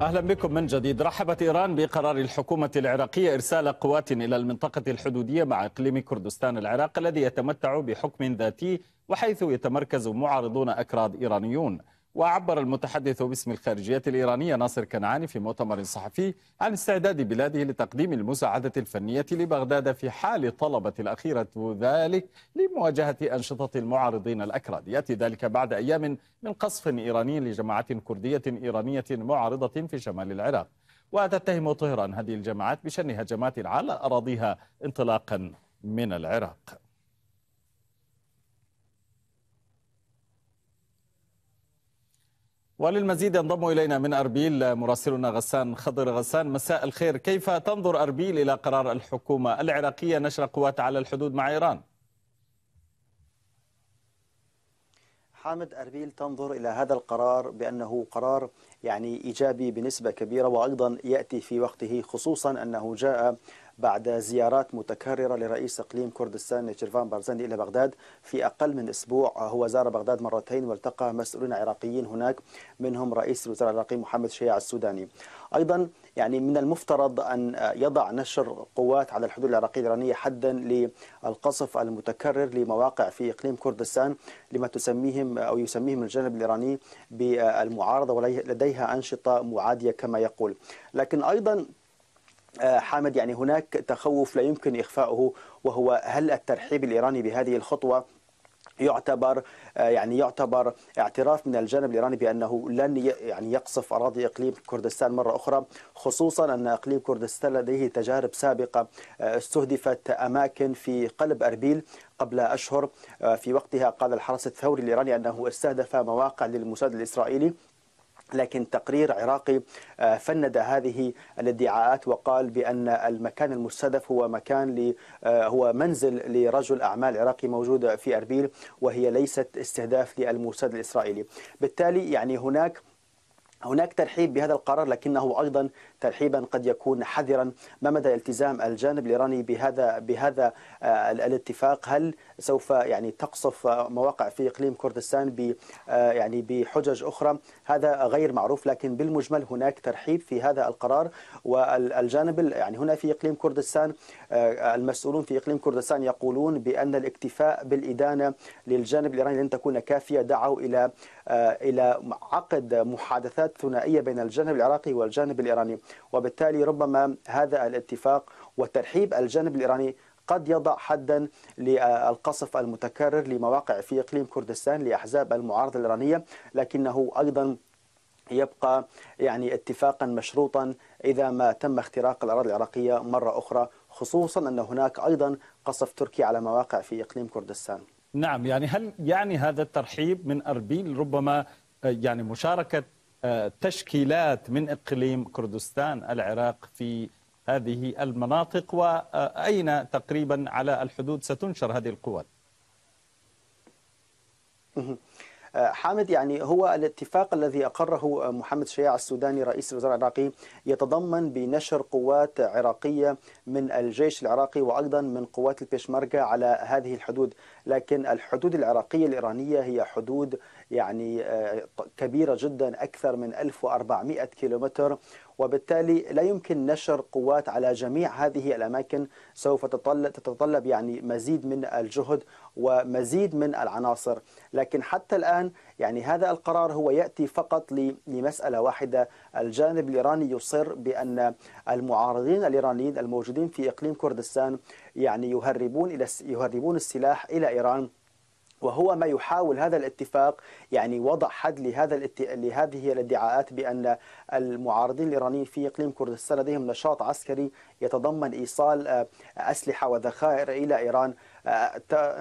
اهلا بكم من جديد رحبت ايران بقرار الحكومه العراقيه ارسال قوات الى المنطقه الحدوديه مع اقليم كردستان العراق الذي يتمتع بحكم ذاتي وحيث يتمركز معارضون اكراد ايرانيون وعبر المتحدث باسم الخارجية الإيرانية ناصر كنعاني في مؤتمر صحفي عن استعداد بلاده لتقديم المساعدة الفنية لبغداد في حال طلبت الأخيرة ذلك لمواجهة أنشطة المعارضين الأكراد يأتي ذلك بعد أيام من قصف إيراني لجماعات كردية إيرانية معارضة في شمال العراق وتتهم طهران هذه الجماعات بشن هجمات على أراضيها انطلاقا من العراق وللمزيد ينضم إلينا من أربيل مراسلنا غسان خضر غسان مساء الخير كيف تنظر أربيل إلى قرار الحكومة العراقية نشر قوات على الحدود مع إيران؟ حامد أربيل تنظر إلى هذا القرار بأنه قرار يعني إيجابي بنسبة كبيرة وأيضا يأتي في وقته خصوصا أنه جاء بعد زيارات متكررة لرئيس إقليم كردستان شيرفان بارزاني إلى بغداد في أقل من أسبوع هو زار بغداد مرتين والتقى مسؤولين عراقيين هناك منهم رئيس الوزراء العراقي محمد شيع السوداني أيضا يعني من المفترض أن يضع نشر قوات على الحدود العراقية الإيرانية حدا للقصف المتكرر لمواقع في إقليم كردستان لما تسميهم أو يسميهم الجانب الإيراني بالمعارضة ولديها أنشطة معادية كما يقول لكن أيضا آه، حامد يعني هناك تخوف لا يمكن إخفاؤه وهو هل الترحيب الإيراني بهذه الخطوة يعتبر آه، يعني يعتبر اعتراف من الجانب الايراني بانه لن يعني يقصف اراضي اقليم كردستان مره اخرى خصوصا ان اقليم كردستان لديه تجارب سابقه آه، استهدفت اماكن في قلب اربيل قبل اشهر في وقتها قال الحرس الثوري الايراني انه استهدف مواقع للمساعده الاسرائيلي لكن تقرير عراقي آه، فند هذه الادعاءات وقال بان المكان المستهدف هو مكان ل آه، هو منزل لرجل اعمال عراقي موجود في اربيل وهي ليست استهداف للموساد الاسرائيلي، بالتالي يعني هناك هناك ترحيب بهذا القرار لكنه ايضا ترحيبا قد يكون حذرا ما مدى التزام الجانب الايراني بهذا بهذا آه، الاتفاق هل سوف يعني تقصف مواقع في اقليم كردستان ب آه، يعني بحجج اخرى هذا غير معروف لكن بالمجمل هناك ترحيب في هذا القرار والجانب يعني هنا في اقليم كردستان آه، المسؤولون في اقليم كردستان يقولون بان الاكتفاء بالادانه للجانب الايراني لن تكون كافيه دعوا الى الى عقد محادثات اتفاقيات ثنائية بين الجانب العراقي والجانب الإيراني وبالتالي ربما هذا الاتفاق وترحيب الجانب الإيراني قد يضع حدا للقصف المتكرر لمواقع في اقليم كردستان لاحزاب المعارضه الايرانيه لكنه ايضا يبقى يعني اتفاقا مشروطا اذا ما تم اختراق الاراضي العراقيه مره اخرى خصوصا ان هناك ايضا قصف تركي على مواقع في اقليم كردستان. نعم يعني هل يعني هذا الترحيب من اربيل ربما آه، يعني مشاركه آه، تشكيلات من إقليم كردستان العراق في هذه المناطق وأين تقريبا على الحدود ستنشر هذه القوات حامد يعني هو الاتفاق الذي أقره محمد شياع السوداني رئيس الوزراء العراقي يتضمن بنشر قوات عراقية من الجيش العراقي وأيضا من قوات البيشمركة على هذه الحدود لكن الحدود العراقية الإيرانية هي حدود يعني آه، كبيرة جدا أكثر من 1400 كيلومتر وبالتالي لا يمكن نشر قوات على جميع هذه الأماكن سوف تتطلب يعني مزيد من الجهد ومزيد من العناصر لكن حتى الآن يعني هذا القرار هو يأتي فقط لمسألة واحدة الجانب الإيراني يصر بأن المعارضين الإيرانيين الموجودين في إقليم كردستان يعني يهربون إلى يهربون السلاح إلى إيران وهو ما يحاول هذا الاتفاق يعني وضع حد لهذا الات... لهذه الادعاءات بان المعارضين الايرانيين في اقليم كردستان لديهم نشاط عسكري يتضمن ايصال آه، اسلحه وذخائر الى ايران آه،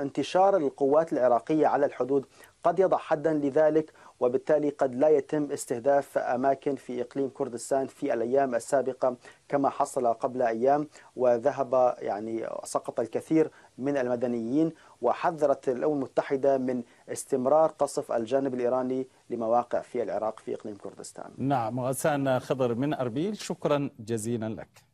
انتشار القوات العراقيه على الحدود قد يضع حدا لذلك وبالتالي قد لا يتم استهداف اماكن في اقليم كردستان في الايام السابقه كما حصل قبل ايام وذهب يعني سقط الكثير من المدنيين وحذرت الأمم المتحدة من استمرار قصف الجانب الإيراني لمواقع في العراق في إقليم كردستان نعم غسان خضر من أربيل شكرا جزيلا لك